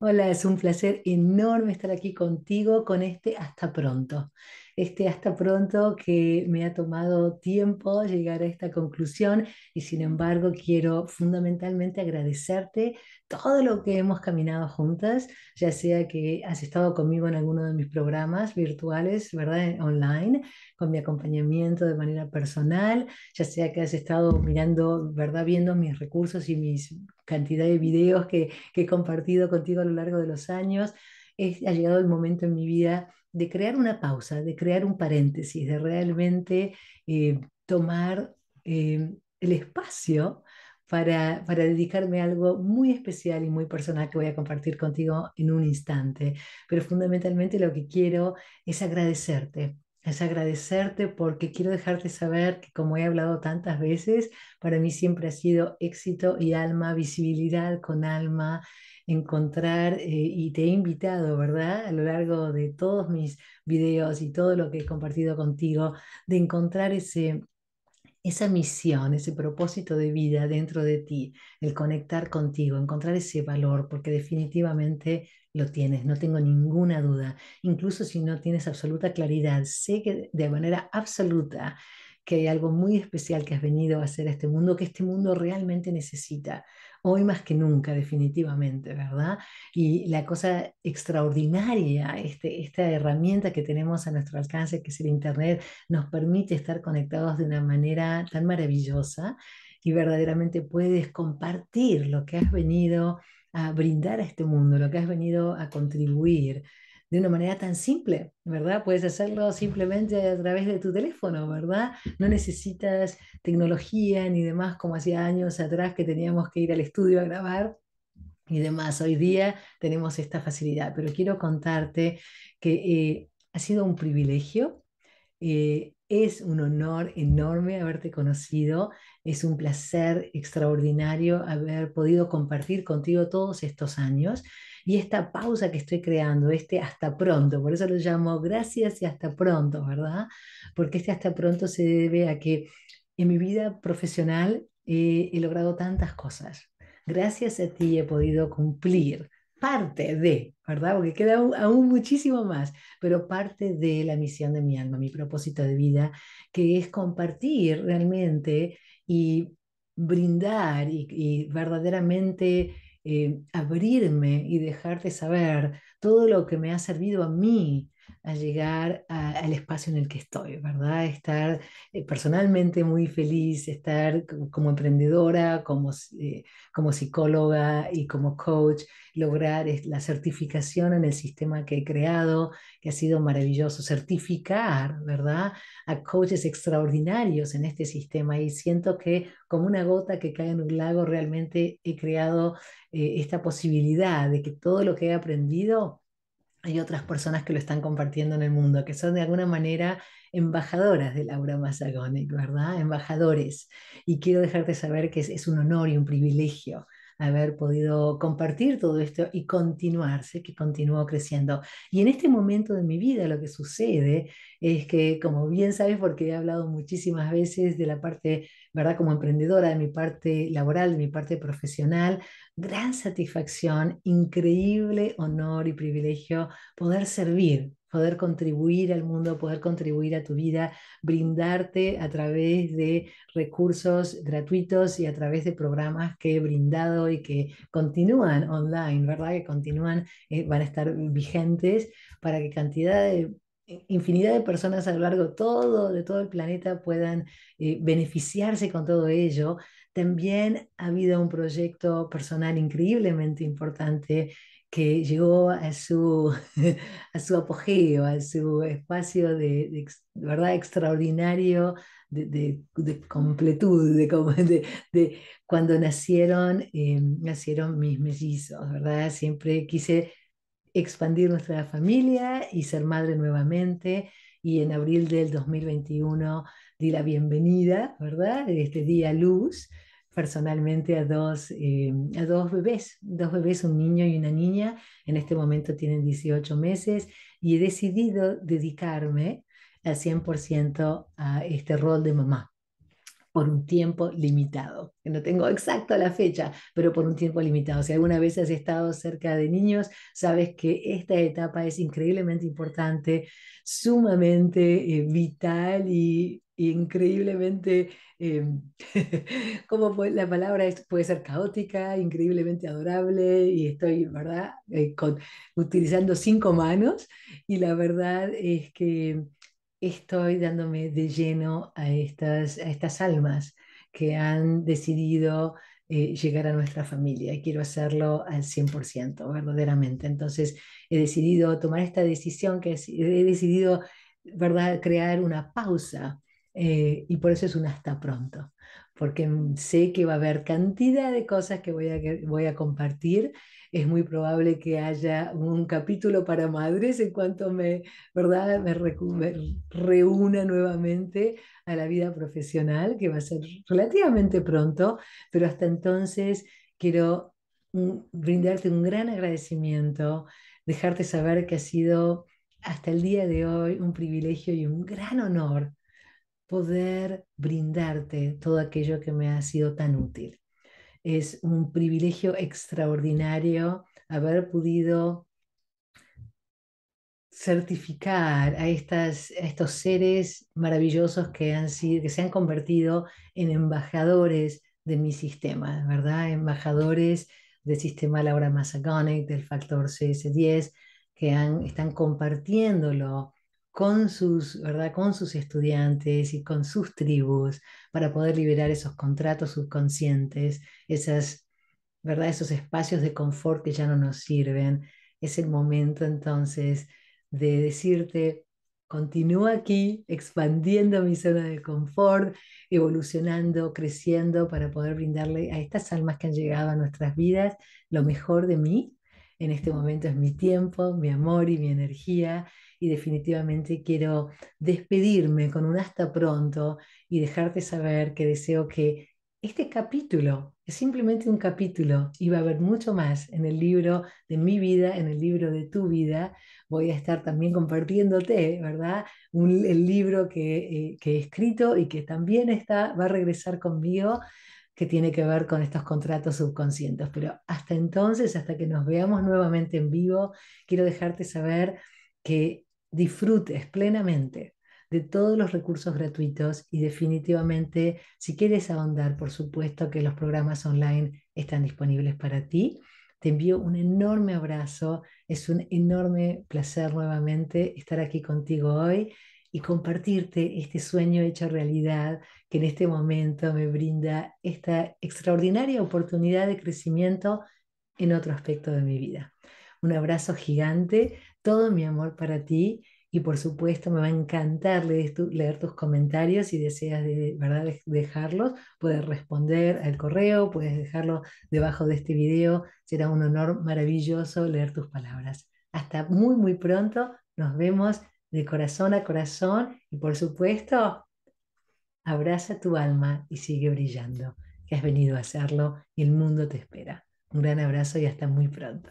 Hola, es un placer enorme estar aquí contigo con este hasta pronto. Este hasta pronto que me ha tomado tiempo llegar a esta conclusión y sin embargo quiero fundamentalmente agradecerte todo lo que hemos caminado juntas, ya sea que has estado conmigo en alguno de mis programas virtuales, ¿verdad? Online, con mi acompañamiento de manera personal, ya sea que has estado mirando, ¿verdad? Viendo mis recursos y mis cantidad de videos que, he compartido contigo a lo largo de los años, es, ha llegado el momento en mi vida de crear una pausa, de crear un paréntesis, de realmente eh, tomar eh, el espacio para, para, dedicarme a algo muy especial y muy personal que voy a compartir contigo en un instante. Pero fundamentalmente lo que quiero es agradecerte es agradecerte porque quiero dejarte saber que como he hablado tantas veces, para mí siempre ha sido éxito y alma, visibilidad con alma, encontrar eh, y te he invitado, ¿verdad? A lo largo de todos mis videos y todo lo que he compartido contigo, de encontrar ese esa misión, ese propósito de vida dentro de ti, el conectar contigo, encontrar ese valor, porque definitivamente lo tienes, no tengo ninguna duda. Incluso si no tienes absoluta claridad, sé que de manera absoluta que hay algo muy especial que has venido a hacer a este mundo, que este mundo realmente necesita, hoy más que nunca definitivamente, ¿verdad? Y la cosa extraordinaria, este, esta herramienta que tenemos a nuestro alcance, que es el Internet, nos permite estar conectados de una manera tan maravillosa y verdaderamente puedes compartir lo que has venido a brindar a este mundo, lo que has venido a contribuir de una manera tan simple, ¿verdad? Puedes hacerlo simplemente a través de tu teléfono, ¿verdad? No necesitas tecnología ni demás como hacía años atrás que teníamos que ir al estudio a grabar y demás. Hoy día tenemos esta facilidad, pero quiero contarte que eh, ha sido un privilegio eh, es un honor enorme haberte conocido, es un placer extraordinario haber podido compartir contigo todos estos años y esta pausa que estoy creando, este hasta pronto, por eso lo llamo gracias y hasta pronto, ¿verdad? Porque este hasta pronto se debe a que en mi vida profesional he logrado tantas cosas. Gracias a ti he podido cumplir parte de, ¿verdad? Porque queda aún, muchísimo más, pero parte de la misión de mi alma, mi propósito de vida, que es compartir realmente y brindar y, verdaderamente eh, abrirme y dejarte saber todo lo que me ha servido a mí a llegar al espacio en el que estoy, ¿verdad? Estar eh, personalmente muy feliz, estar como emprendedora, como, eh, como psicóloga y como coach, lograr la certificación en el sistema que he creado, que ha sido maravilloso, certificar, ¿verdad? A coaches extraordinarios en este sistema y siento que como una gota que cae en un lago, realmente he creado eh, esta posibilidad de que todo lo que he aprendido hay otras personas que lo están compartiendo en el mundo, que son de alguna manera embajadoras de Laura Mazagónic, ¿verdad? Embajadores. Y quiero dejarte saber que es, un honor y un privilegio haber podido compartir todo esto y continuarse, que continúo creciendo. Y en este momento de mi vida lo que sucede es que, como bien sabes, porque he hablado muchísimas veces de la parte ¿verdad? Como emprendedora de mi parte laboral, de mi parte profesional. Gran satisfacción, increíble honor y privilegio poder servir poder contribuir al mundo, poder contribuir a tu vida, brindarte a través de recursos gratuitos y a través de programas que he brindado y que continúan online, ¿verdad? Que continúan, eh, van a estar vigentes para que cantidad de infinidad de personas a lo largo de todo, de todo el planeta puedan eh, beneficiarse con todo ello. También ha habido un proyecto personal increíblemente importante que llegó a su, a su apogeo, a su espacio de, verdad extraordinario, de, de, de completud, de, cuando nacieron, em, nacieron mis mellizos, ¿verdad? Siempre quise expandir nuestra familia y ser madre nuevamente. Y en abril del 2021 di la bienvenida, ¿verdad? Este día luz personalmente a dos, eh, a dos bebés, dos bebés, un niño y una niña. En este momento tienen 18 meses y he decidido dedicarme al 100% a este rol de mamá por un tiempo limitado. No tengo exacto la fecha, pero por un tiempo limitado. Si alguna vez has estado cerca de niños, sabes que esta etapa es increíblemente importante, sumamente eh, vital y increíblemente, em, como la palabra puede ser caótica, increíblemente adorable, y estoy, ¿verdad?, eh, con, utilizando cinco manos, y la verdad es que estoy dándome de lleno a estas, a estas almas que han decidido eh, llegar a nuestra familia y quiero hacerlo al 100%, verdaderamente. Entonces, he decidido tomar esta decisión, que he decidido, crear una pausa eh, y por eso es un hasta pronto, porque sé que va a haber cantidad de cosas que voy a, voy a compartir. Es muy probable que haya un capítulo para madres en cuanto me, ¿verdad? me reúna nuevamente a la vida profesional, que va a ser relativamente pronto, pero hasta entonces quiero mm, brindarte un gran agradecimiento, dejarte saber que ha sido hasta el día de hoy un privilegio y un gran honor poder brindarte todo aquello que me ha sido tan útil. Es un privilegio extraordinario haber podido certificar a, estas, a estos seres maravillosos que, han sido, que se han convertido en embajadores de mi sistema, ¿verdad? Embajadores del sistema Laura Massagonic, del factor CS10, que están compartiéndolo con sus, ¿verdad? con sus estudiantes y con sus tribus para poder liberar esos contratos subconscientes, esas, ¿verdad? esos espacios de confort que ya no nos sirven. Es el momento entonces de decirte, continúa aquí expandiendo mi zona de confort, evolucionando, creciendo para poder brindarle a estas almas que han llegado a nuestras vidas lo mejor de mí. En este momento es mi tiempo, mi amor y mi energía y definitivamente quiero despedirme con un hasta pronto y dejarte saber que deseo que este capítulo es simplemente un capítulo y va a haber mucho más en el libro de mi vida, en el libro de tu vida. Voy a estar también compartiéndote, ¿verdad? el libro que, eh, que he escrito y que también está, va a regresar conmigo que tiene que ver con estos contratos subconscientes. Pero hasta entonces, hasta que nos veamos nuevamente en vivo, quiero dejarte saber que disfrutes plenamente de todos los recursos gratuitos y definitivamente si quieres ahondar, por supuesto que los programas online están disponibles para ti. Te envío un enorme abrazo, es un enorme placer nuevamente estar aquí contigo hoy y compartirte este sueño hecho realidad que en este momento me brinda esta extraordinaria oportunidad de crecimiento en otro aspecto de mi vida. Un abrazo gigante todo mi amor para ti y por supuesto me va a encantar leer, tus comentarios si deseas de, ¿verdad? dejarlos, puedes responder al correo, puedes dejarlo debajo de este video, será un honor maravilloso leer tus palabras. Hasta muy, muy pronto, nos vemos de corazón a corazón y por supuesto, abraza tu alma y sigue brillando, que has venido a hacerlo y el mundo te espera. Un gran abrazo y hasta muy pronto.